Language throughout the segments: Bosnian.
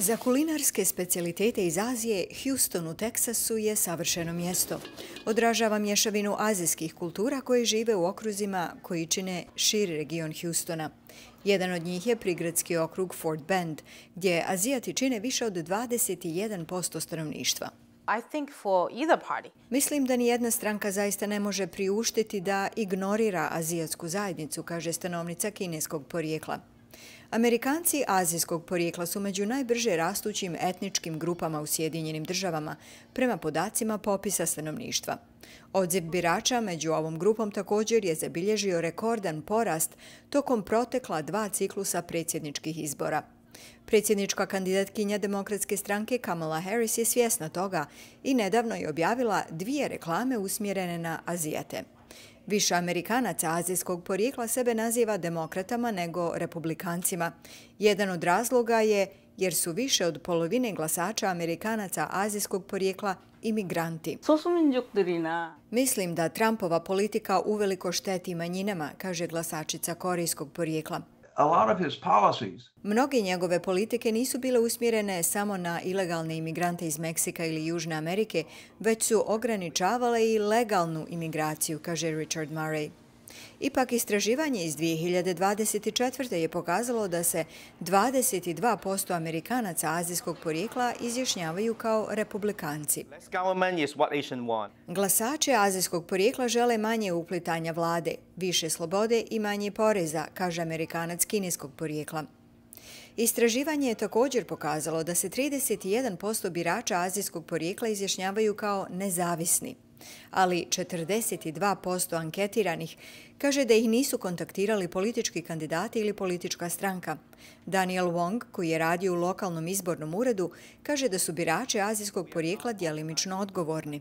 Za kulinarske specialitete iz Azije, Houston u Teksasu je savršeno mjesto. Odražava mješavinu azijskih kultura koje žive u okruzima koji čine širi region Houstona. Jedan od njih je prigradski okrug Fort Bend, gdje Azijati čine više od 21% stanovništva. Mislim da ni jedna stranka zaista ne može priuštiti da ignorira azijatsku zajednicu, kaže stanovnica kineskog porijekla. Amerikanci azijskog porijekla su među najbrže rastućim etničkim grupama u Sjedinjenim državama prema podacima popisa stanovništva. Odziv birača među ovom grupom također je zabilježio rekordan porast tokom protekla dva ciklusa predsjedničkih izbora. Predsjednička kandidatkinja demokratske stranke Kamala Harris je svjesna toga i nedavno je objavila dvije reklame usmjerene na Azijate. Više Amerikanaca azijskog porijekla sebe naziva demokratama nego republikancima. Jedan od razloga je jer su više od polovine glasača Amerikanaca azijskog porijekla imigranti. Mislim da Trumpova politika uveliko šteti manjinama, kaže glasačica korijskog porijekla. Mnoge njegove politike nisu bile usmjerene samo na ilegalne imigrante iz Meksika ili Južne Amerike, već su ograničavale i legalnu imigraciju, kaže Richard Murray. Ipak istraživanje iz 2024. je pokazalo da se 22% Amerikanaca azijskog porijekla izjašnjavaju kao republikanci. Glasače azijskog porijekla žele manje uplitanja vlade, više slobode i manje poreza, kaže Amerikanac kineskog porijekla. Istraživanje je također pokazalo da se 31% birača azijskog porijekla izjašnjavaju kao nezavisni ali 42% anketiranih kaže da ih nisu kontaktirali politički kandidati ili politička stranka. Daniel Wong, koji je radio u lokalnom izbornom uredu, kaže da su birače azijskog porijekla dijelimično odgovorni.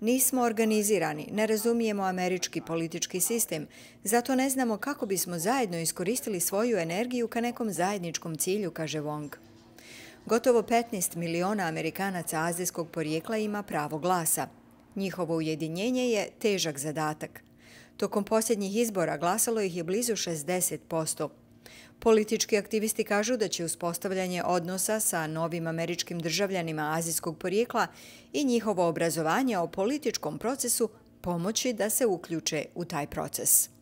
Nismo organizirani, ne razumijemo američki politički sistem, zato ne znamo kako bismo zajedno iskoristili svoju energiju ka nekom zajedničkom cilju, kaže Wong. Gotovo 15 miliona Amerikanaca azijskog porijekla ima pravo glasa. Njihovo ujedinjenje je težak zadatak. Tokom posljednjih izbora glasalo ih je blizu 60%. Politički aktivisti kažu da će uspostavljanje odnosa sa novim američkim državljanima azijskog porijekla i njihovo obrazovanje o političkom procesu pomoći da se uključe u taj proces.